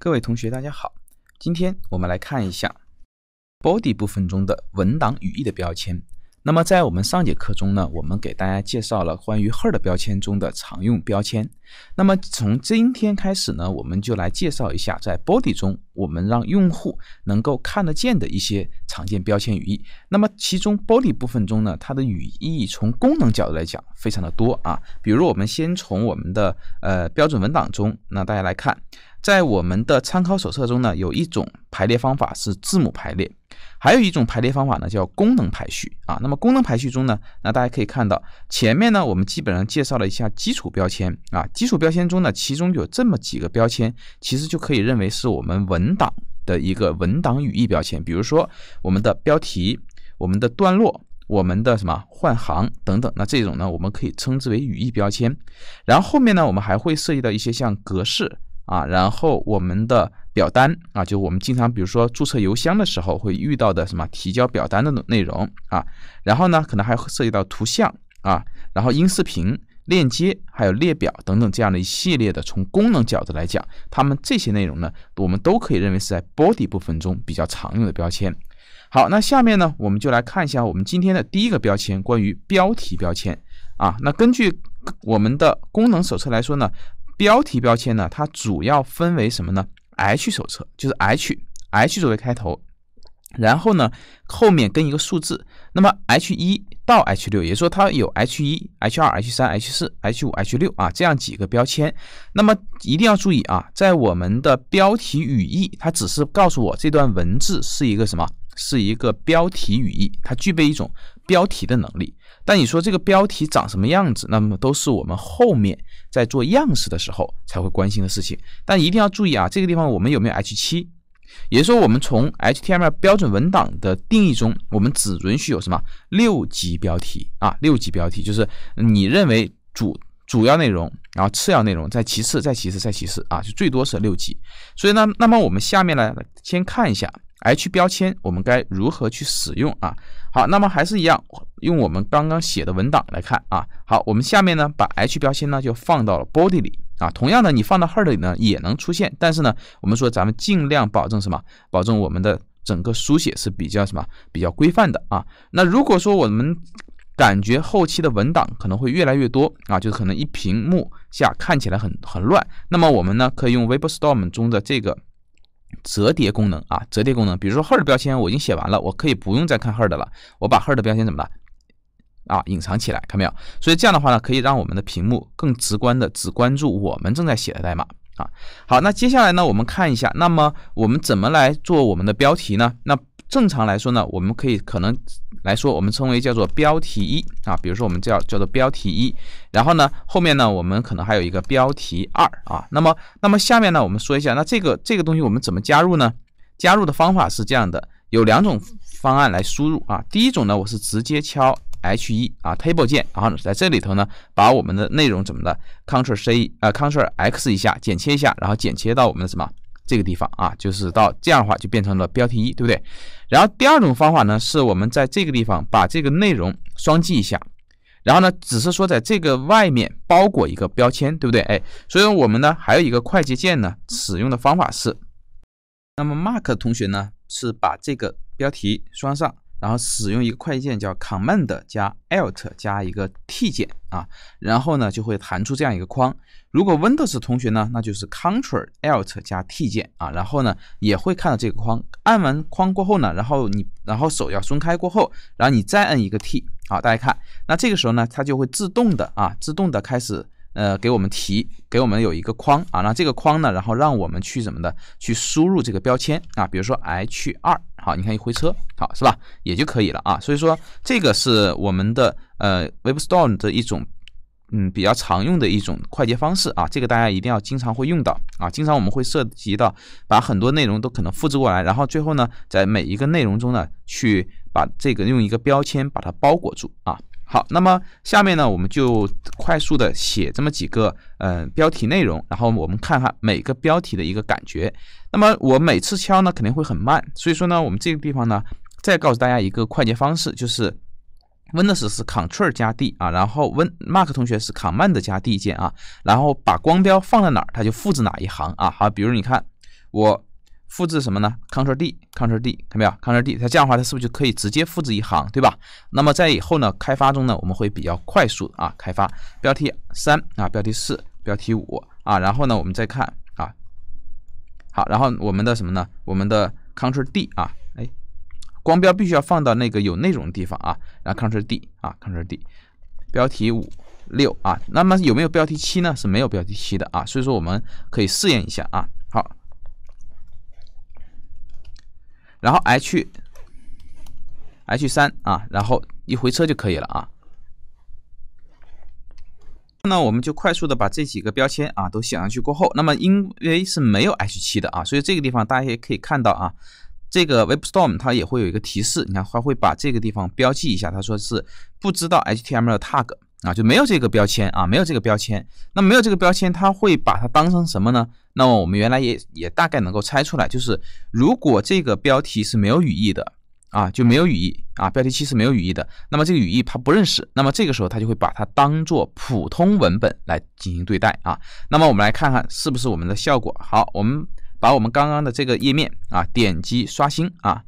各位同学，大家好。今天我们来看一下 body 部分中的文档语义的标签。那么，在我们上节课中呢，我们给大家介绍了关于 h e r 的标签中的常用标签。那么，从今天开始呢，我们就来介绍一下在 body 中我们让用户能够看得见的一些常见标签语义。那么，其中 body 部分中呢，它的语义从功能角度来讲非常的多啊。比如，我们先从我们的呃标准文档中，那大家来看，在我们的参考手册中呢，有一种排列方法是字母排列。还有一种排列方法呢，叫功能排序啊。那么功能排序中呢，那大家可以看到，前面呢我们基本上介绍了一下基础标签啊。基础标签中呢，其中有这么几个标签，其实就可以认为是我们文档的一个文档语义标签，比如说我们的标题、我们的段落、我们的什么换行等等。那这种呢，我们可以称之为语义标签。然后后面呢，我们还会涉及到一些像格式啊，然后我们的。表单啊，就是我们经常比如说注册邮箱的时候会遇到的什么提交表单的内容啊，然后呢，可能还会涉及到图像啊，然后音视频、链接还有列表等等这样的一系列的，从功能角度来讲，他们这些内容呢，我们都可以认为是在 body 部分中比较常用的标签。好，那下面呢，我们就来看一下我们今天的第一个标签，关于标题标签啊。那根据我们的功能手册来说呢，标题标签呢，它主要分为什么呢？H 手册就是 H，H 作为开头，然后呢后面跟一个数字，那么 H 一到 H 六，也说它有 H 一、H 二、H 三、H 四、H 五、H 六啊这样几个标签。那么一定要注意啊，在我们的标题语义，它只是告诉我这段文字是一个什么，是一个标题语义，它具备一种标题的能力。但你说这个标题长什么样子，那么都是我们后面在做样式的时候才会关心的事情。但一定要注意啊，这个地方我们有没有 H7？也就是说，我们从 HTML 标准文档的定义中，我们只允许有什么六级标题啊，六级标题就是你认为主主要内容，然后次要内容，再其次，再其次，再其次啊，就最多是六级。所以呢，那么我们下面呢，先看一下。h 标签我们该如何去使用啊？好，那么还是一样，用我们刚刚写的文档来看啊。好，我们下面呢把 h 标签呢就放到了 body 里啊。同样的，你放到 head 里呢也能出现，但是呢，我们说咱们尽量保证什么？保证我们的整个书写是比较什么？比较规范的啊。那如果说我们感觉后期的文档可能会越来越多啊，就是可能一屏幕下看起来很很乱，那么我们呢可以用 WebStorm 中的这个。折叠功能啊，折叠功能，比如说 h e r 的标签我已经写完了，我可以不用再看 h e r 的了，我把 h e r 的标签怎么了啊，隐藏起来，看到没有？所以这样的话呢，可以让我们的屏幕更直观的只关注我们正在写的代码啊。好，那接下来呢，我们看一下，那么我们怎么来做我们的标题呢？那正常来说呢，我们可以可能来说，我们称为叫做标题一啊，比如说我们叫叫做标题一，然后呢后面呢我们可能还有一个标题二啊，那么那么下面呢我们说一下，那这个这个东西我们怎么加入呢？加入的方法是这样的，有两种方案来输入啊，第一种呢我是直接敲 H1 啊 table 键，然后在这里头呢把我们的内容怎么的，Ctrl C 啊 Ctrl X 一下剪切一下，然后剪切到我们的什么？这个地方啊，就是到这样的话就变成了标题一，对不对？然后第二种方法呢，是我们在这个地方把这个内容双击一下，然后呢，只是说在这个外面包裹一个标签，对不对？哎，所以我们呢还有一个快捷键呢，使用的方法是，那么 Mark 同学呢是把这个标题双上。然后使用一个快捷键叫 Command 加 Alt 加一个 T 键啊，然后呢就会弹出这样一个框。如果 Windows 同学呢，那就是 Control Alt 加 T 键啊，然后呢也会看到这个框。按完框过后呢，然后你然后手要松开过后，然后你再按一个 T。好，大家看，那这个时候呢，它就会自动的啊，自动的开始。呃，给我们提给我们有一个框啊，那这个框呢，然后让我们去怎么的，去输入这个标签啊，比如说 H 二，好，你看一回车，好是吧，也就可以了啊。所以说这个是我们的呃 w e b s t o r e 的一种，嗯，比较常用的一种快捷方式啊。这个大家一定要经常会用到啊。经常我们会涉及到把很多内容都可能复制过来，然后最后呢，在每一个内容中呢，去把这个用一个标签把它包裹住啊。好，那么下面呢，我们就快速的写这么几个，嗯，标题内容，然后我们看哈每个标题的一个感觉。那么我每次敲呢肯定会很慢，所以说呢，我们这个地方呢再告诉大家一个快捷方式，就是 Windows 是 Ctrl 加 D 啊，然后 Win Mark 同学是 Command 加 D 键啊，然后把光标放在哪儿，它就复制哪一行啊。好，比如你看我。复制什么呢？Ctrl D，Ctrl D，看到没有？Ctrl D，它这样的话，它是不是就可以直接复制一行，对吧？那么在以后呢，开发中呢，我们会比较快速啊，开发标题三啊，标题四，标题五啊，然后呢，我们再看啊，好，然后我们的什么呢？我们的 Ctrl D 啊，哎，光标必须要放到那个有内容的地方啊，然后 Ctrl D 啊，Ctrl D，标题五六啊，那么有没有标题七呢？是没有标题七的啊，所以说我们可以试验一下啊。然后 h，h 三啊，然后一回车就可以了啊。那我们就快速的把这几个标签啊都写上去过后，那么因为是没有 h 七的啊，所以这个地方大家也可以看到啊，这个 WebStorm 它也会有一个提示，你看它会把这个地方标记一下，它说是不知道 HTML tag。啊，就没有这个标签啊，没有这个标签，那没有这个标签，它会把它当成什么呢？那么我们原来也也大概能够猜出来，就是如果这个标题是没有语义的啊，就没有语义啊，标题七是没有语义的，那么这个语义它不认识，那么这个时候它就会把它当做普通文本来进行对待啊。那么我们来看看是不是我们的效果好。我们把我们刚刚的这个页面啊，点击刷新啊。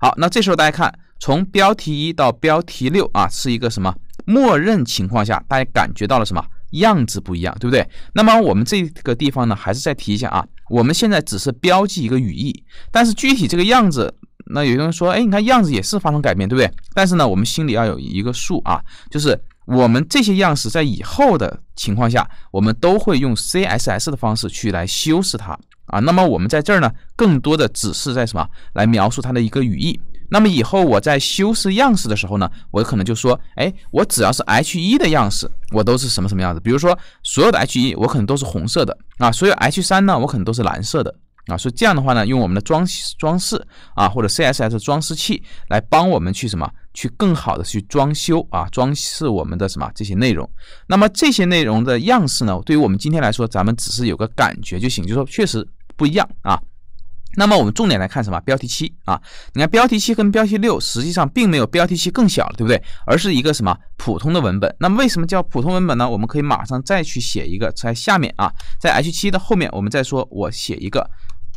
好，那这时候大家看，从标题一到标题六啊，是一个什么？默认情况下，大家感觉到了什么样子不一样，对不对？那么我们这个地方呢，还是再提一下啊。我们现在只是标记一个语义，但是具体这个样子，那有的人说，哎，你看样子也是发生改变，对不对？但是呢，我们心里要有一个数啊，就是我们这些样式在以后的情况下，我们都会用 CSS 的方式去来修饰它啊。那么我们在这儿呢，更多的只是在什么来描述它的一个语义。那么以后我在修饰样式的时候呢，我可能就说，哎，我只要是 H 一的样式，我都是什么什么样子。比如说所有的 H 一，我可能都是红色的啊；，所有 H 三呢，我可能都是蓝色的啊。所以这样的话呢，用我们的装饰装饰啊，或者 CSS 装饰器来帮我们去什么，去更好的去装修啊，装饰我们的什么这些内容。那么这些内容的样式呢，对于我们今天来说，咱们只是有个感觉就行，就说确实不一样啊。那么我们重点来看什么标题七啊？你看标题七跟标题六实际上并没有标题七更小了，对不对？而是一个什么普通的文本。那么为什么叫普通文本呢？我们可以马上再去写一个，在下面啊，在 H 七的后面我们再说。我写一个，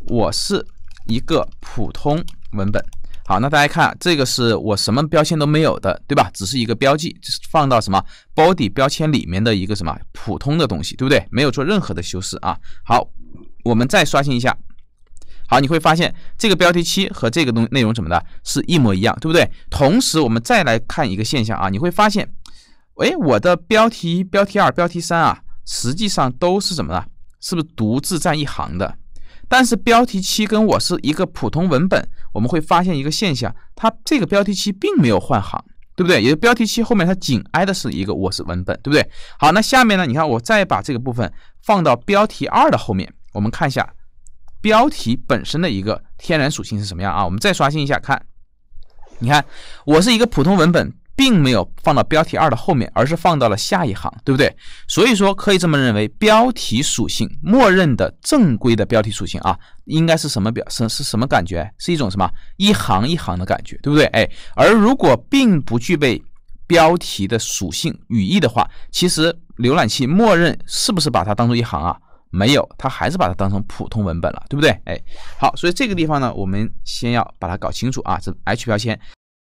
我是一个普通文本。好，那大家看这个是我什么标签都没有的，对吧？只是一个标记，放到什么 body 标签里面的一个什么普通的东西，对不对？没有做任何的修饰啊。好，我们再刷新一下。好，你会发现这个标题七和这个东内容怎么的是一模一样，对不对？同时，我们再来看一个现象啊，你会发现，哎，我的标题一、标题二、标题三啊，实际上都是怎么的？是不是独自占一行的？但是标题七跟我是一个普通文本，我们会发现一个现象，它这个标题七并没有换行，对不对？也就标题七后面它紧挨的是一个我是文本，对不对？好，那下面呢？你看我再把这个部分放到标题二的后面，我们看一下。标题本身的一个天然属性是什么样啊？我们再刷新一下，看，你看我是一个普通文本，并没有放到标题二的后面，而是放到了下一行，对不对？所以说可以这么认为，标题属性默认的正规的标题属性啊，应该是什么表是是什么感觉？是一种什么一行一行的感觉，对不对？哎，而如果并不具备标题的属性语义的话，其实浏览器默认是不是把它当做一行啊？没有，它还是把它当成普通文本了，对不对？哎，好，所以这个地方呢，我们先要把它搞清楚啊，这 H 标签。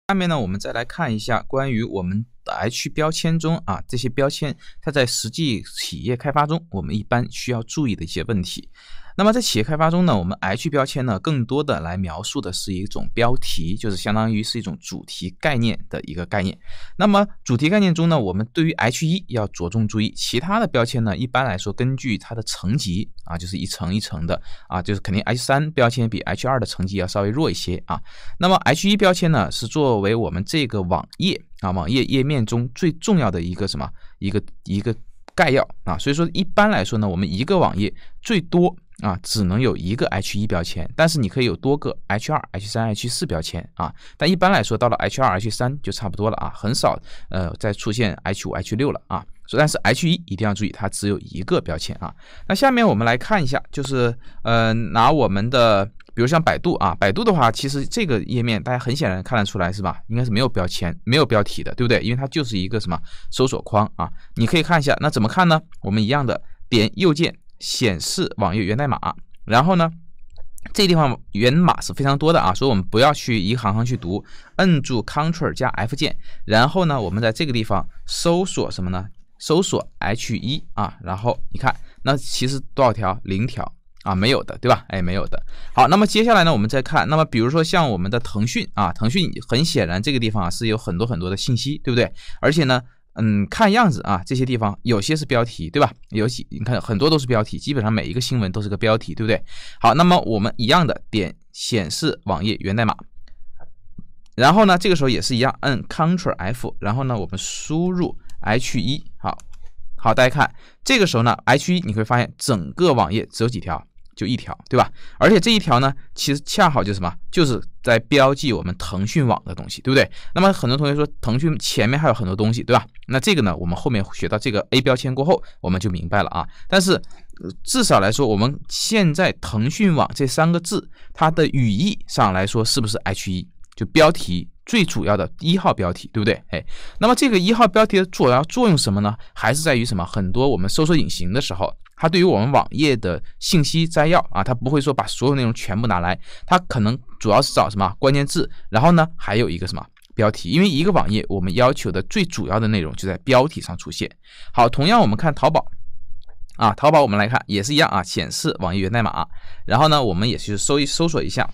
下面呢，我们再来看一下关于我们的 H 标签中啊这些标签，它在实际企业开发中，我们一般需要注意的一些问题。那么在企业开发中呢，我们 H 标签呢，更多的来描述的是一种标题，就是相当于是一种主题概念的一个概念。那么主题概念中呢，我们对于 H1 要着重注意，其他的标签呢，一般来说根据它的层级啊，就是一层一层的啊，就是肯定 H3 标签比 H2 的层级要稍微弱一些啊。那么 H1 标签呢，是作为我们这个网页啊，网页页面中最重要的一个什么一个一个概要啊。所以说一般来说呢，我们一个网页最多。啊，只能有一个 H1 标签，但是你可以有多个 H2、H3、H4 标签啊。但一般来说，到了 H2、H3 就差不多了啊，很少呃再出现 H5、H6 了啊。所以，但是 H1 一定要注意，它只有一个标签啊。那下面我们来看一下，就是呃，拿我们的，比如像百度啊，百度的话，其实这个页面大家很显然看得出来是吧？应该是没有标签、没有标题的，对不对？因为它就是一个什么搜索框啊。你可以看一下，那怎么看呢？我们一样的点右键。显示网页源代码，然后呢，这地方源码是非常多的啊，所以我们不要去一行行去读，摁住 Ctrl 加 F 键，然后呢，我们在这个地方搜索什么呢？搜索 H 一啊，然后你看，那其实多少条？零条啊，没有的，对吧？哎，没有的。好，那么接下来呢，我们再看，那么比如说像我们的腾讯啊，腾讯很显然这个地方啊是有很多很多的信息，对不对？而且呢。嗯，看样子啊，这些地方有些是标题，对吧？有些你看很多都是标题，基本上每一个新闻都是个标题，对不对？好，那么我们一样的点显示网页源代码，然后呢，这个时候也是一样，按 Ctrl F，然后呢，我们输入 h1，好好，大家看，这个时候呢，h1 你会发现整个网页只有几条。就一条，对吧？而且这一条呢，其实恰好就是什么，就是在标记我们腾讯网的东西，对不对？那么很多同学说，腾讯前面还有很多东西，对吧？那这个呢，我们后面学到这个 A 标签过后，我们就明白了啊。但是至少来说，我们现在腾讯网这三个字，它的语义上来说，是不是 H1？就标题最主要的一号标题，对不对？哎，那么这个一号标题的主要作用什么呢？还是在于什么？很多我们搜索引擎的时候。它对于我们网页的信息摘要啊，它不会说把所有内容全部拿来，它可能主要是找什么关键字，然后呢，还有一个什么标题，因为一个网页我们要求的最主要的内容就在标题上出现。好，同样我们看淘宝啊，淘宝我们来看也是一样啊，显示网页源代码，然后呢，我们也去搜一搜索一下，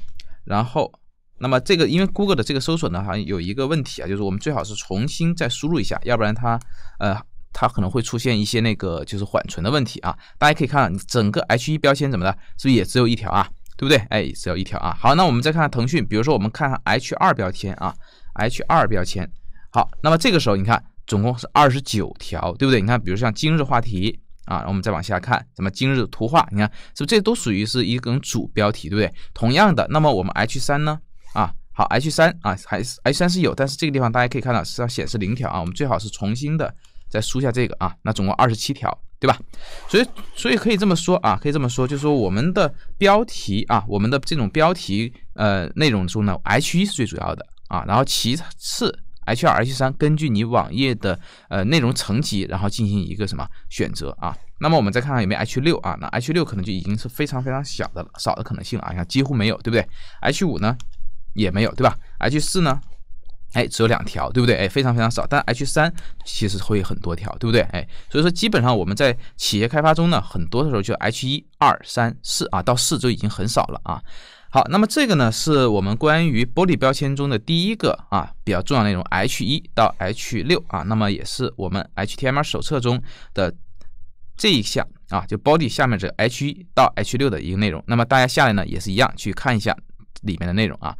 然后那么这个因为 Google 的这个搜索呢，好像有一个问题啊，就是我们最好是重新再输入一下，要不然它呃。它可能会出现一些那个就是缓存的问题啊，大家可以看到你整个 H1 标签怎么的，是不是也只有一条啊，对不对？哎，只有一条啊。好，那我们再看看腾讯，比如说我们看看 H2 标签啊，H2 标签。好，那么这个时候你看总共是二十九条，对不对？你看，比如像今日话题啊，我们再往下看，什么今日图画，你看，是不是这都属于是一种主标题，对不对？同样的，那么我们 H3 呢？啊，好，H3 啊，还是 H3 是有，但是这个地方大家可以看到是要显示零条啊，我们最好是重新的。再输下这个啊，那总共二十七条，对吧？所以，所以可以这么说啊，可以这么说，就是说我们的标题啊，我们的这种标题呃内容中呢，H 一是最主要的啊，然后其次 H 二、H 三，根据你网页的呃内容层级，然后进行一个什么选择啊。那么我们再看看有没有 H 六啊，那 H 六可能就已经是非常非常小的了，少的可能性了啊，几乎没有，对不对？H 五呢也没有，对吧？H 四呢？哎，只有两条，对不对？哎，非常非常少。但 H 三其实会很多条，对不对？哎，所以说基本上我们在企业开发中呢，很多的时候就 H 一、二、三、四啊，到四就已经很少了啊。好，那么这个呢，是我们关于玻璃标签中的第一个啊比较重要内容，H 一到 H 六啊，那么也是我们 HTML 手册中的这一项啊，就玻璃下面这 H 一到 H 六的一个内容。那么大家下来呢也是一样去看一下里面的内容啊。